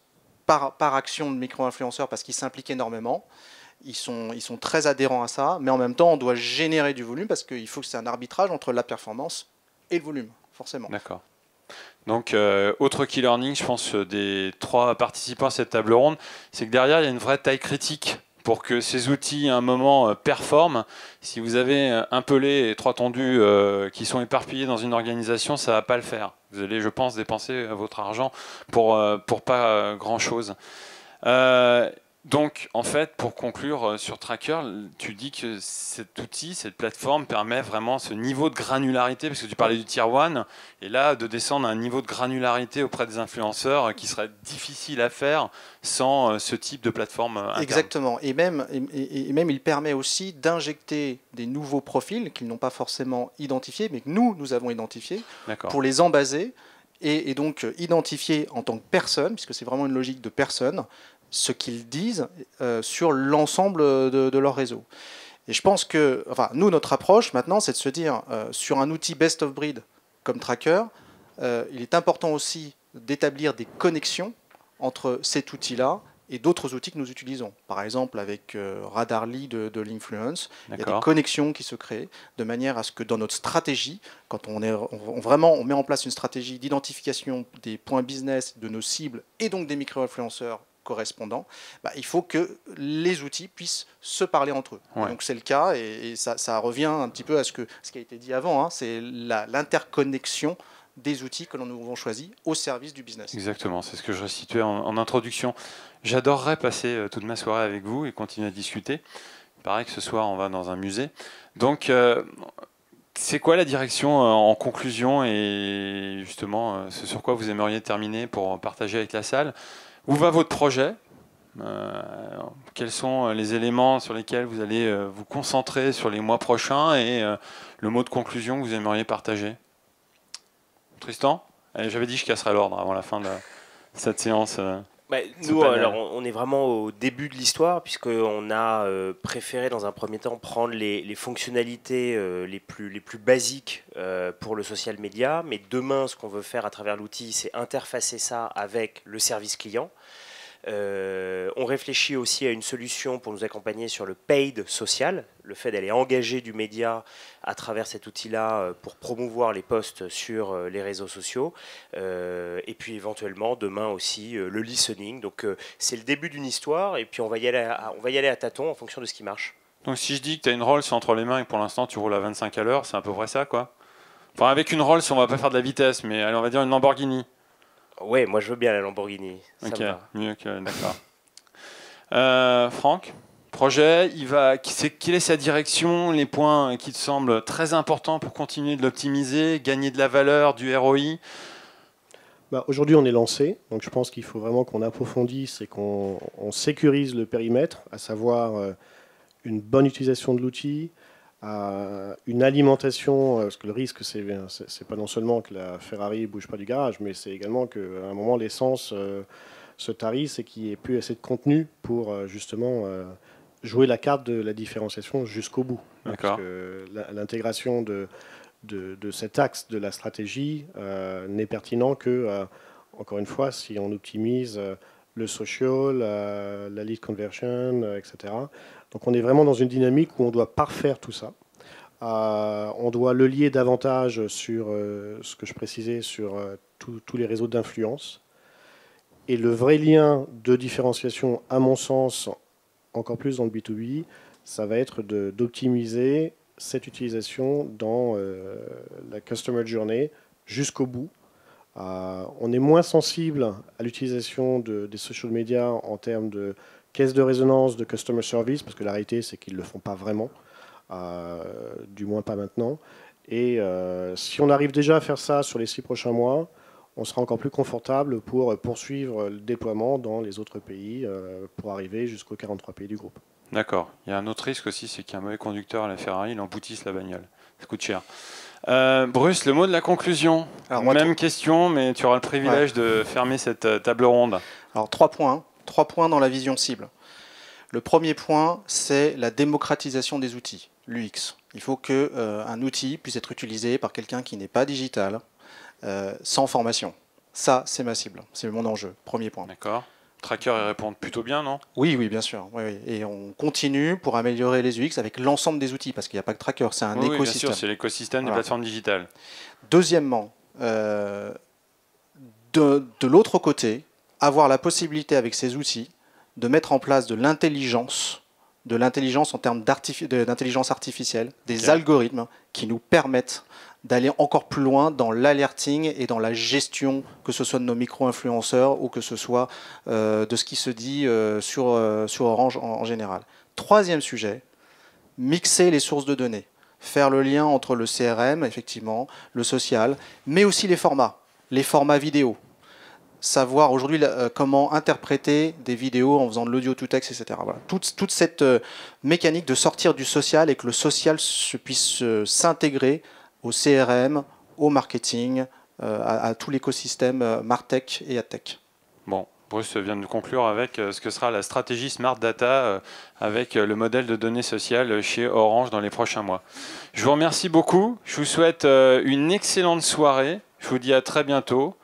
par, action de micro-influenceurs parce qu'ils s'impliquent énormément. Ils sont, ils sont très adhérents à ça, mais en même temps, on doit générer du volume parce qu'il faut que c'est un arbitrage entre la performance et le volume, forcément. D'accord. Donc, euh, autre key learning, je pense, euh, des trois participants à cette table ronde, c'est que derrière, il y a une vraie taille critique pour que ces outils, à un moment, euh, performent. Si vous avez un pelé et trois tendus qui sont éparpillés dans une organisation, ça ne va pas le faire. Vous allez, je pense, dépenser votre argent pour, euh, pour pas euh, grand-chose. Euh, donc, en fait, pour conclure euh, sur Tracker, tu dis que cet outil, cette plateforme permet vraiment ce niveau de granularité, parce que tu parlais du tier 1, et là, de descendre à un niveau de granularité auprès des influenceurs euh, qui serait difficile à faire sans euh, ce type de plateforme. Exactement. Et même, et, même, il permet aussi d'injecter des nouveaux profils qu'ils n'ont pas forcément identifiés, mais que nous, nous avons identifiés, pour les embaser et, donc identifier en tant que personne, puisque c'est vraiment une logique de personne, ce qu'ils disent euh, sur l'ensemble de, leur réseau. Et je pense que, enfin, nous, notre approche maintenant, c'est de se dire, euh, sur un outil best of breed comme Tracker, euh, il est important aussi d'établir des connexions entre cet outil-là et d'autres outils que nous utilisons. Par exemple, avec Radarly de, l'Influence, il y a des connexions qui se créent de manière à ce que dans notre stratégie, quand on, est, vraiment on met en place une stratégie d'identification des points business de nos cibles et donc des micro-influenceurs Correspondant, bah, il faut que les outils puissent se parler entre eux. Donc c'est le cas, et, ça, revient un petit peu à ce, que, ce qui a été dit avant, hein, c'est l'interconnexion des outils que l'on nous avons choisis au service du business. Exactement, c'est ce que je restituais en, introduction. J'adorerais passer euh, toute ma soirée avec vous et continuer à discuter. Il paraît que ce soir, on va dans un musée. Donc, euh, c'est quoi la direction euh, en conclusion et justement ce sur quoi vous aimeriez terminer pour partager avec la salle où va votre projet euh, quels sont euh, les éléments sur lesquels vous allez euh, vous concentrer sur les mois prochains et le mot de conclusion que vous aimeriez partager Tristan eh, J'avais dit que je casserais l'ordre avant la fin de cette séance. Bah, nous, euh, alors, on est vraiment au début de l'histoire, puisqu'on a euh, préféré, dans un premier temps, prendre les, fonctionnalités euh, les, plus, basiques pour le social media. Mais demain, ce qu'on veut faire à travers l'outil, c'est interfacer ça avec le service client. Euh, on réfléchit aussi à une solution pour nous accompagner sur le paid social, le fait d'aller engager du média à travers cet outil-là euh, pour promouvoir les posts sur euh, les réseaux sociaux. et puis éventuellement, demain aussi, le listening. Donc c'est le début d'une histoire et puis on va, y aller à, on tâtons en fonction de ce qui marche. Donc si je dis que tu as une Rolls entre les mains et que pour l'instant tu roules à 25 à l'heure, c'est à peu près ça quoi Enfin avec une Rolls on va pas faire de la vitesse, mais allez, on va dire une Lamborghini. Ouais, moi je veux bien la Lamborghini. ok, mieux que d'accord. Euh, Franck, projet, il va, quelle est sa direction, les points qui te semblent très importants pour continuer de l'optimiser, gagner de la valeur, du ROI bah, Aujourd'hui, on est lancé, donc je pense qu'il faut vraiment qu'on approfondisse et qu'on sécurise le périmètre, à savoir euh, une bonne utilisation de l'outil, à une alimentation, euh, parce que le risque, c'est, c'est pas non seulement que la Ferrari bouge pas du garage, mais c'est également qu'à un moment, l'essence euh, se tarisse et qu'il n'y ait plus assez de contenu pour euh, justement jouer la carte de la différenciation jusqu'au bout. parce que l'intégration de, de, de, cet axe de la stratégie n'est pertinent que, encore une fois, si on optimise le social, la lead conversion, etc. Donc on est vraiment dans une dynamique où on doit parfaire tout ça. Euh, on doit le lier davantage sur euh, ce que je précisais, sur euh, tous les réseaux d'influence. Et le vrai lien de différenciation, à mon sens, encore plus dans le B2B, ça va être d'optimiser cette utilisation dans la customer journey jusqu'au bout. on est moins sensible à l'utilisation des social media en termes de de résonance, de customer service, parce que la réalité, c'est qu'ils ne le font pas vraiment, euh, du moins pas maintenant. Et euh, si on arrive déjà à faire ça sur les six prochains mois, on sera encore plus confortable pour poursuivre le déploiement dans les autres pays, euh, pour arriver jusqu'aux 43 pays du groupe. D'accord. Il y a un autre risque aussi, c'est qu'un mauvais conducteur à la Ferrari, il emboutisse la bagnole. Ça coûte cher. Bruce, le mot de la conclusion. Alors, Même question, mais tu auras le privilège de fermer cette table ronde. Alors trois points trois points dans la vision cible. Le premier point, c'est la démocratisation des outils, l'UX. Il faut qu'un euh, un outil puisse être utilisé par quelqu'un qui n'est pas digital, euh, sans formation. Ça, c'est ma cible, c'est mon enjeu, premier point. D'accord. Tracker y répondent plutôt bien, non Oui, oui, bien sûr. Et on continue pour améliorer les UX avec l'ensemble des outils, parce qu'il n'y a pas que Tracker, c'est un écosystème. Oui, bien sûr, c'est l'écosystème des plateformes digitales. Deuxièmement, euh, de, de l'autre côté, avoir la possibilité avec ces outils de mettre en place de l'intelligence, de l'intelligence en termes d'intelligence artificielle, des algorithmes qui nous permettent d'aller encore plus loin dans l'alerting et dans la gestion, que ce soit de nos micro-influenceurs ou que ce soit euh, de ce qui se dit euh, euh, sur, Orange en, général. Troisième sujet, mixer les sources de données, faire le lien entre le CRM, effectivement, le social, mais aussi les formats, les formats vidéo savoir aujourd'hui euh, comment interpréter des vidéos en faisant de l'audio-to-text, etc. Toute, toute cette euh, mécanique de sortir du social et que le social se, puisse euh, s'intégrer au CRM, au marketing, à, à, tout l'écosystème Martech et AdTech. Bon, Bruce vient de conclure avec ce que sera la stratégie Smart Data avec le modèle de données sociales chez Orange dans les prochains mois. Je vous remercie beaucoup. Je vous souhaite une excellente soirée. Je vous dis à très bientôt.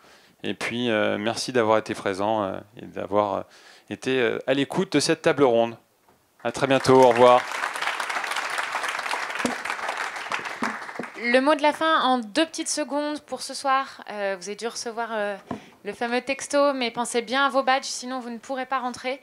Et puis, euh, merci d'avoir été présent euh, et d'avoir euh, été à l'écoute de cette table ronde. À très bientôt. Au revoir. le mot de la fin en deux petites secondes pour ce soir. vous avez dû recevoir le fameux texto, mais pensez bien à vos badges, sinon vous ne pourrez pas rentrer.